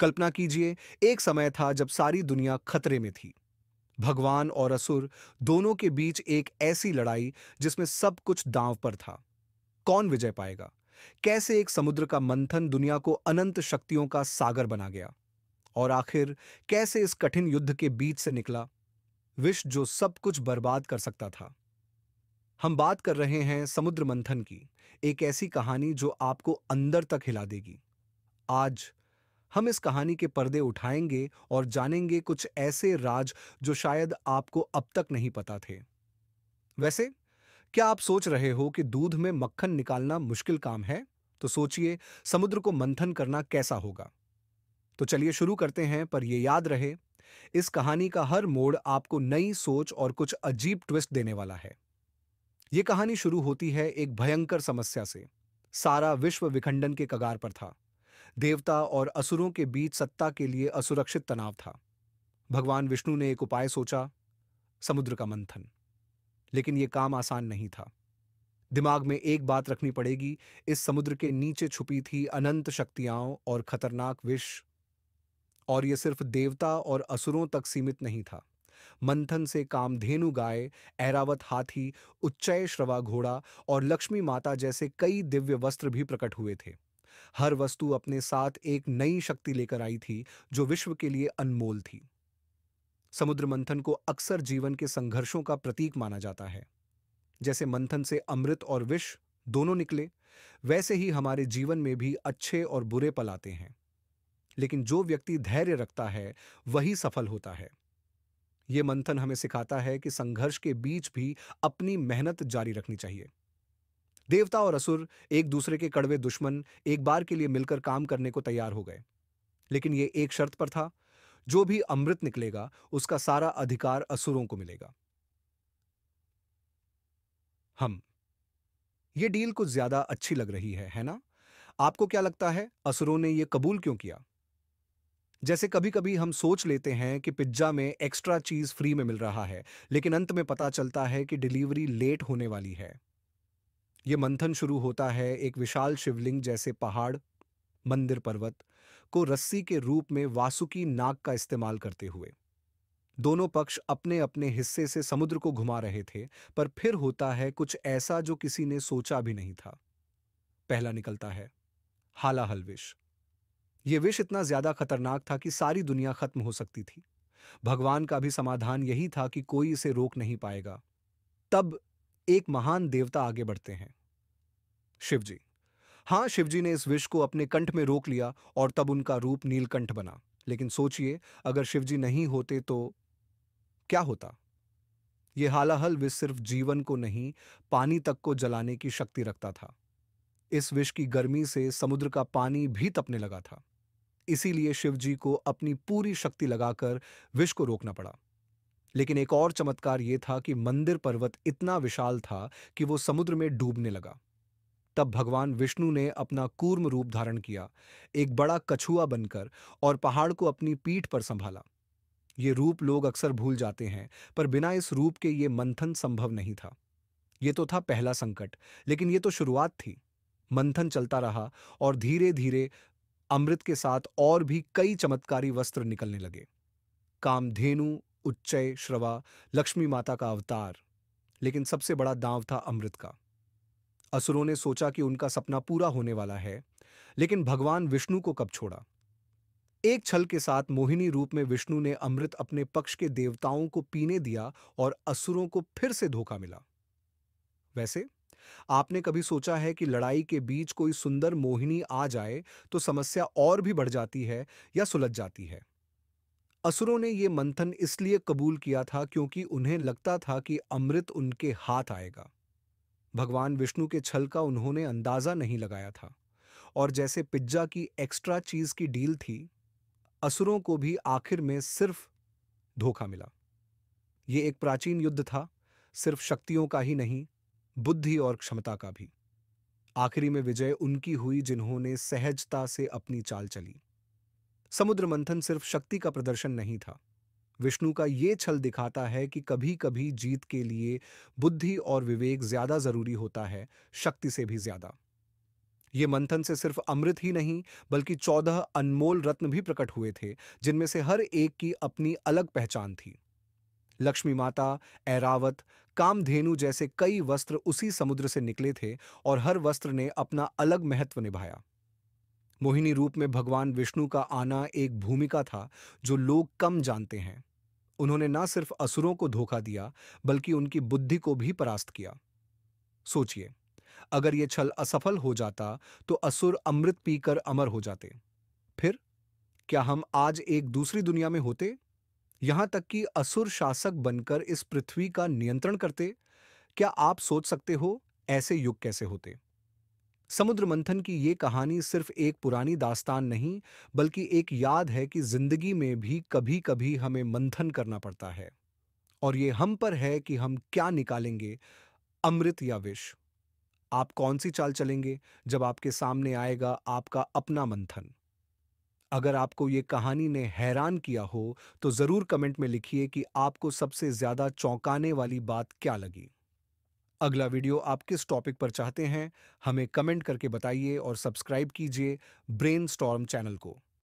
कल्पना कीजिए एक समय था जब सारी दुनिया खतरे में थी भगवान और असुर दोनों के बीच एक ऐसी लड़ाई जिसमें सब कुछ दांव पर था कौन विजय पाएगा कैसे एक समुद्र का मंथन दुनिया को अनंत शक्तियों का सागर बना गया और आखिर कैसे इस कठिन युद्ध के बीच से निकला विष जो सब कुछ बर्बाद कर सकता था हम बात कर रहे हैं समुद्र मंथन की एक ऐसी कहानी जो आपको अंदर तक हिला देगी आज हम इस कहानी के पर्दे उठाएंगे और जानेंगे कुछ ऐसे राज जो शायद आपको अब तक नहीं पता थे वैसे क्या आप सोच रहे हो कि दूध में मक्खन निकालना मुश्किल काम है तो सोचिए समुद्र को मंथन करना कैसा होगा तो चलिए शुरू करते हैं पर यह याद रहे इस कहानी का हर मोड़ आपको नई सोच और कुछ अजीब ट्विस्ट देने वाला है यह कहानी शुरू होती है एक भयंकर समस्या से सारा विश्व विखंडन के कगार पर था देवता और असुरों के बीच सत्ता के लिए असुरक्षित तनाव था भगवान विष्णु ने एक उपाय सोचा समुद्र का मंथन लेकिन यह काम आसान नहीं था दिमाग में एक बात रखनी पड़ेगी इस समुद्र के नीचे छुपी थी अनंत शक्तियां और खतरनाक विष और यह सिर्फ देवता और असुरों तक सीमित नहीं था मंथन से कामधेनु गाय ऐरावत हाथी उच्चय श्रवा घोड़ा और लक्ष्मी माता जैसे कई दिव्य वस्त्र भी प्रकट हुए थे हर वस्तु अपने साथ एक नई शक्ति लेकर आई थी जो विश्व के लिए अनमोल थी समुद्र मंथन को अक्सर जीवन के संघर्षों का प्रतीक माना जाता है जैसे मंथन से अमृत और विष दोनों निकले वैसे ही हमारे जीवन में भी अच्छे और बुरे पल आते हैं लेकिन जो व्यक्ति धैर्य रखता है वही सफल होता है ये मंथन हमें सिखाता है कि संघर्ष के बीच भी अपनी मेहनत जारी रखनी चाहिए देवता और असुर एक दूसरे के कड़वे दुश्मन एक बार के लिए मिलकर काम करने को तैयार हो गए लेकिन ये एक शर्त पर था जो भी अमृत निकलेगा उसका सारा अधिकार असुरों को मिलेगा हम ये डील कुछ ज्यादा अच्छी लग रही है है ना आपको क्या लगता है असुरों ने यह कबूल क्यों किया जैसे कभी कभी हम सोच लेते हैं कि पिज्जा में एक्स्ट्रा चीज फ्री में मिल रहा है लेकिन अंत में पता चलता है कि डिलीवरी लेट होने वाली है ये मंथन शुरू होता है एक विशाल शिवलिंग जैसे पहाड़ मंदिर पर्वत को रस्सी के रूप में वासुकी नाग का इस्तेमाल करते हुए दोनों पक्ष अपने अपने हिस्से से समुद्र को घुमा रहे थे पर फिर होता है कुछ ऐसा जो किसी ने सोचा भी नहीं था पहला निकलता है हाला हल विष ये विष इतना ज्यादा खतरनाक था कि सारी दुनिया खत्म हो सकती थी भगवान का भी समाधान यही था कि कोई इसे रोक नहीं पाएगा तब एक महान देवता आगे बढ़ते हैं शिवजी हां शिवजी ने इस विष को अपने कंठ में रोक लिया और तब उनका रूप नीलकंठ बना लेकिन सोचिए अगर शिवजी नहीं होते तो क्या होता यह हालाहल विष सिर्फ जीवन को नहीं पानी तक को जलाने की शक्ति रखता था इस विष की गर्मी से समुद्र का पानी भी तपने लगा था इसीलिए शिवजी को अपनी पूरी शक्ति लगाकर विष को रोकना पड़ा लेकिन एक और चमत्कार ये था कि मंदिर पर्वत इतना विशाल था कि वो समुद्र में डूबने लगा तब भगवान विष्णु ने अपना कूर्म रूप धारण किया एक बड़ा कछुआ बनकर और पहाड़ को अपनी पीठ पर संभाला ये रूप लोग अक्सर भूल जाते हैं पर बिना इस रूप के ये मंथन संभव नहीं था ये तो था पहला संकट लेकिन ये तो शुरुआत थी मंथन चलता रहा और धीरे धीरे अमृत के साथ और भी कई चमत्कारी वस्त्र निकलने लगे कामधेनु उच्चय श्रवा लक्ष्मी माता का अवतार लेकिन सबसे बड़ा दांव था अमृत का असुरों ने सोचा कि उनका सपना पूरा होने वाला है लेकिन भगवान विष्णु को कब छोड़ा एक छल के साथ मोहिनी रूप में विष्णु ने अमृत अपने पक्ष के देवताओं को पीने दिया और असुरों को फिर से धोखा मिला वैसे आपने कभी सोचा है कि लड़ाई के बीच कोई सुंदर मोहिनी आ जाए तो समस्या और भी बढ़ जाती है या सुलझ जाती है असुरों ने ये मंथन इसलिए कबूल किया था क्योंकि उन्हें लगता था कि अमृत उनके हाथ आएगा भगवान विष्णु के छल का उन्होंने अंदाजा नहीं लगाया था और जैसे पिज्जा की एक्स्ट्रा चीज की डील थी असुरों को भी आखिर में सिर्फ धोखा मिला ये एक प्राचीन युद्ध था सिर्फ शक्तियों का ही नहीं बुद्धि और क्षमता का भी आखिरी में विजय उनकी हुई जिन्होंने सहजता से अपनी चाल चली समुद्र मंथन सिर्फ शक्ति का प्रदर्शन नहीं था विष्णु का ये छल दिखाता है कि कभी कभी जीत के लिए बुद्धि और विवेक ज्यादा जरूरी होता है शक्ति से भी ज्यादा ये मंथन से सिर्फ अमृत ही नहीं बल्कि चौदह अनमोल रत्न भी प्रकट हुए थे जिनमें से हर एक की अपनी अलग पहचान थी लक्ष्मी माता ऐरावत कामधेनु जैसे कई वस्त्र उसी समुद्र से निकले थे और हर वस्त्र ने अपना अलग महत्व निभाया मोहिनी रूप में भगवान विष्णु का आना एक भूमिका था जो लोग कम जानते हैं उन्होंने ना सिर्फ असुरों को धोखा दिया बल्कि उनकी बुद्धि को भी परास्त किया सोचिए अगर ये छल असफल हो जाता तो असुर अमृत पीकर अमर हो जाते फिर क्या हम आज एक दूसरी दुनिया में होते यहां तक कि असुर शासक बनकर इस पृथ्वी का नियंत्रण करते क्या आप सोच सकते हो ऐसे युग कैसे होते समुद्र मंथन की ये कहानी सिर्फ एक पुरानी दास्तान नहीं बल्कि एक याद है कि जिंदगी में भी कभी कभी हमें मंथन करना पड़ता है और ये हम पर है कि हम क्या निकालेंगे अमृत या विष आप कौन सी चाल चलेंगे जब आपके सामने आएगा आपका अपना मंथन अगर आपको ये कहानी ने हैरान किया हो तो ज़रूर कमेंट में लिखिए कि आपको सबसे ज़्यादा चौंकाने वाली बात क्या लगी अगला वीडियो आप किस टॉपिक पर चाहते हैं हमें कमेंट करके बताइए और सब्सक्राइब कीजिए ब्रेन चैनल को